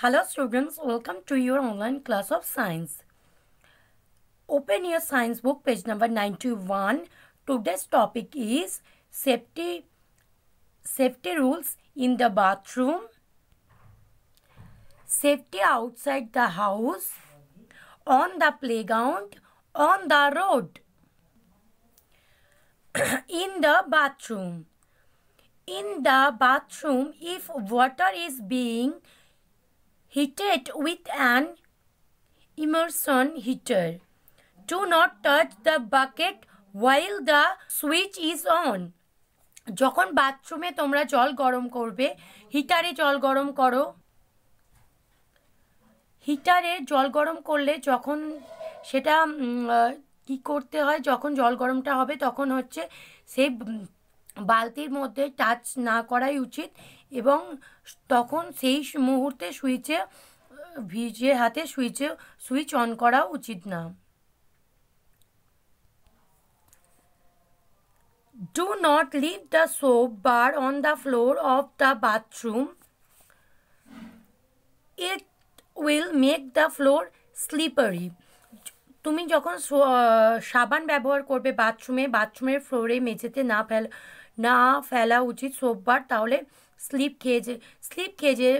Hello students, welcome to your online class of science. Open your science book page number 91. Today's topic is safety safety rules in the bathroom, safety outside the house, on the playground, on the road, in the bathroom. In the bathroom, if water is being heated with an immersion heater. Do not touch the bucket while the switch is on. যখন বাথরুমে তোমরা জল গরম করবে হিটারে জল গরম করো হিটারে জল গরম করলে যখন সেটা কি করতে হয় যখন জল গরমটা হবে তখন হচ্ছে সেই বালতির মধ্যে টাচ না করাই উচিত এবং তখন সেই মুহূর্তে সুইচে ভিজে হাতে সুইচে সুইচ অন করা উচিত না do not leave the soap bar on the floor of the bathroom it will make the floor slippery তুমি যখন সাবান ব্যবহার করবে বাথরুমে বাথরুমের ফ্লোরে মেঝেতে না ফেল না ফেলা উচিত সোমবার তাহলে স্লিপ খেয়ে যে স্লিপ খেয়ে যে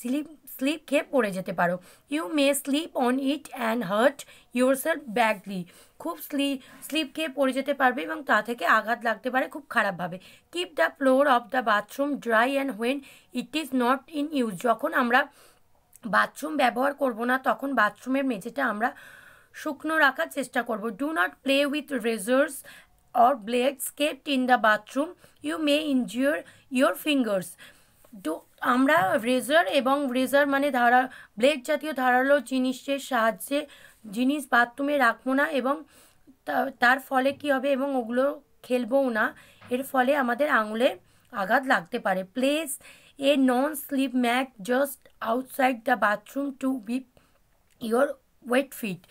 স্লিপ স্লিপ খেয়ে পড়ে যেতে পারো you may slip on it and hurt yourself badly খুব স্লি স্লিপ খেয়ে পড়ে যেতে পারবে এবং তা থেকে আঘাত লাগতে পারে খুব খারাপভাবে keep the floor of the bathroom dry and when it is not in use যখন আমরা বাথরুম ব্যবহার করব না তখন বাথরুমের মেঝেটা আমরা শুকনো রাখার চেষ্টা করব do not play with razors or blades kept in the bathroom, you may injure your fingers. Do আমরা রেজার এবং রেজার মানে ধারা ব্লেড জাতীয় ধারালো জিনিসের সাহায্যে জিনিস বাথরুমে রাখবো না এবং তার ফলে কি হবে এবং ওগুলো খেলবও না এর ফলে আমাদের আঙুলে আঘাত লাগতে পারে place a non slip mat just outside the bathroom to be your wet feet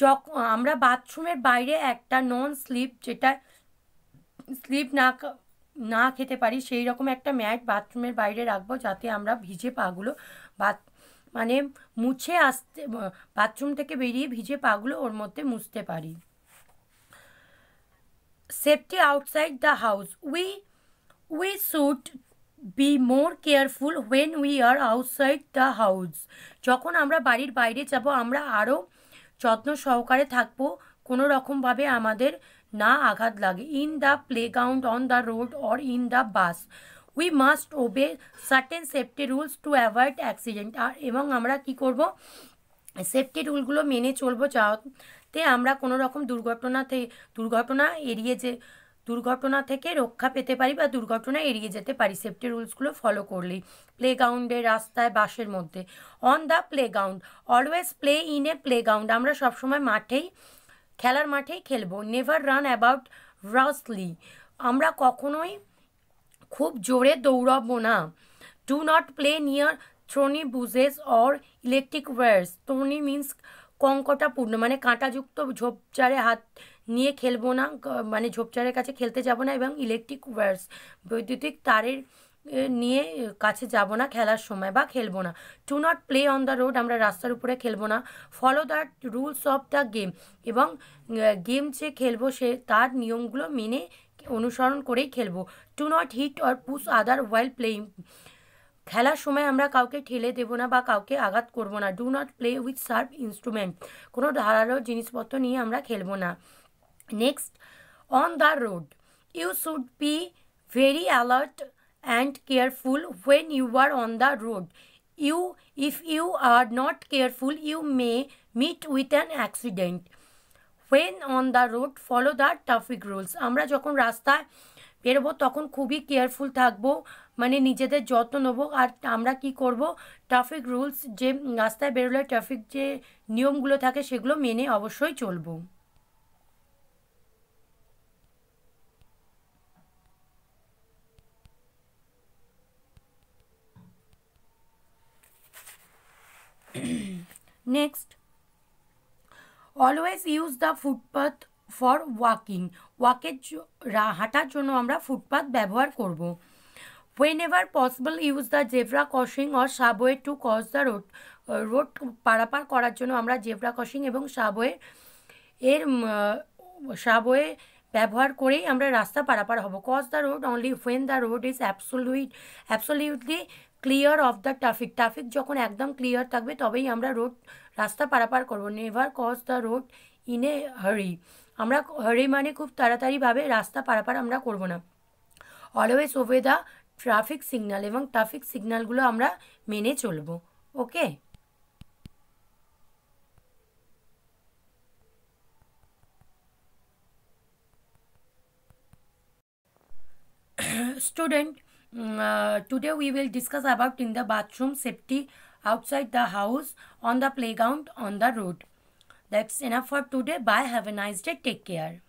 যখন আমরা বাথরুমের বাইরে একটা নন স্লিপ যেটা স্লিপ না না খেতে পারি সেই রকম একটা ম্যাট বাথরুমের বাইরে রাখবো যাতে আমরা ভিজে পাগুলো বাথ মানে মুছে আসতে বাথরুম থেকে বেরিয়ে ভিজে পাগুলো ওর মধ্যে মুছতে পারি safety outside the house we we should be more careful when we are outside the house যখন আমরা বাড়ির বাইরে যাব আমরা আরও যত্ন সহকারে থাকবো কোনো রকমভাবে আমাদের না আঘাত লাগে in the playground on the road or in the bus we must obey certain safety rules to avoid accident আর এবং আমরা কি করব সেফটি রুলগুলো মেনে চলবো যাতে আমরা কোনো রকম দুর্ঘটনাতে দুর্ঘটনা এড়িয়ে যে দুর্ঘটনা থেকে রক্ষা পেতে পারি বা দুর্ঘটনা এড়িয়ে যেতে পারি সেফটি রুলসগুলো ফলো করলেই প্লেগ্রাউন্ডে রাস্তায় বাসের মধ্যে on the playground always play in a playground আমরা সবসময় মাঠেই খেলার মাঠেই খেলবো নেভার রান অ্যাবাউট রাসলি আমরা কখনোই খুব জোরে দৌড়াবো না do not play near thorny bushes or electric wires thorny means কঙ্কটাপূর্ণ মানে কাঁটাযুক্ত ঝোপঝাড়ে হাত নিয়ে খেলবো না মানে ঝোপঝাড়ের কাছে খেলতে যাব না এবং ইলেকট্রিক ওয়ার্স বৈদ্যুতিক তারের নিয়ে কাছে যাব না খেলার সময় বা খেলবো না do not play on the road আমরা রাস্তার উপরে খেলবো না follow the rules of the game এবং গেম যে খেলবো সে তার নিয়মগুলো মেনে অনুসরণ করেই খেলবো do not hit or push other while playing খেলার সময় আমরা কাউকে ঠেলে দেব না বা কাউকে আঘাত করব না do not play with sharp instruments কোনো ধারালো জিনিসপত্র নিয়ে আমরা খেলব না next on the road you should be very alert and careful when you are on the road you if you are not careful you may meet with an accident when on the road follow the traffic rules আমরা যখন রাস্তায় বেরোবো তখন খুবই careful থাকবো মানে নিজেদের যত্ন নেবো আর আমরা কি করব ট্রাফিক রুলস যে রাস্তায় বেরোলে ট্রাফিক যে নিয়মগুলো থাকে সেগুলো মেনে অবশ্যই চলবো next always use the footpath for walking ওয়াকের হাঁটার জন্য আমরা ফুটপাথ ব্যবহার করব whenever possible use the zebra crossing or subway to cross the road road পারাপার করার জন্য আমরা জেব্রা ক্রসিং এবং সাবওয়ে এর সাবওয়ে ব্যবহার করেই আমরা রাস্তা পারাপার হব cross the road only when the road is absolute absolutely clear of the traffic traffic যখন একদম ক্লিয়ার থাকবে তবেই আমরা রোড রাস্তা পারাপার করব never cross the road in a hurry আমরা হরে মানে খুব তাড়াতাড়ি ভাবে রাস্তা পারাপার আমরা করব না অলওয়েজ সবেদা ট্রাফিক সিগন্যাল এবং ট্রাফিক সিগন্যাল গুলো আমরা মেনে চলব okay student today we will discuss about in the bathroom safety outside the house on the playground on the road That's enough for today. Bye. Have a nice day. Take care.